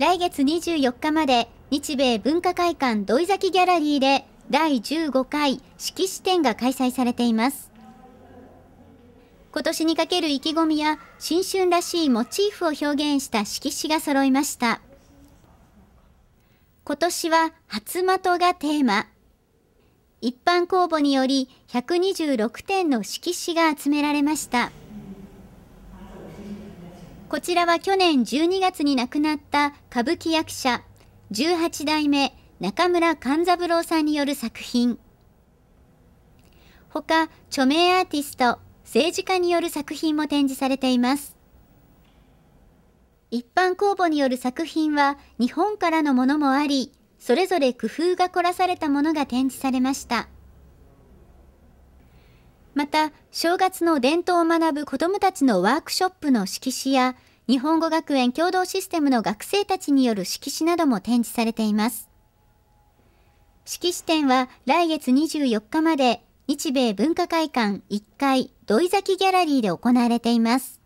来月24日まで日米文化会館土井崎ギャラリーで第15回色紙展が開催されています。今年にかける意気込みや新春らしいモチーフを表現した色紙が揃いました。今年は初的がテーマ。一般公募により126点の色紙が集められました。こちらは去年12月に亡くなった歌舞伎役者18代目中村勘三郎さんによる作品。他、著名アーティスト、政治家による作品も展示されています。一般公募による作品は日本からのものもあり、それぞれ工夫が凝らされたものが展示されました。また、正月の伝統を学ぶ子どもたちのワークショップの色紙や、日本語学園共同システムの学生たちによる色紙なども展示されています。式紙展は来月24日まで日米文化会館1階土井崎ギャラリーで行われています。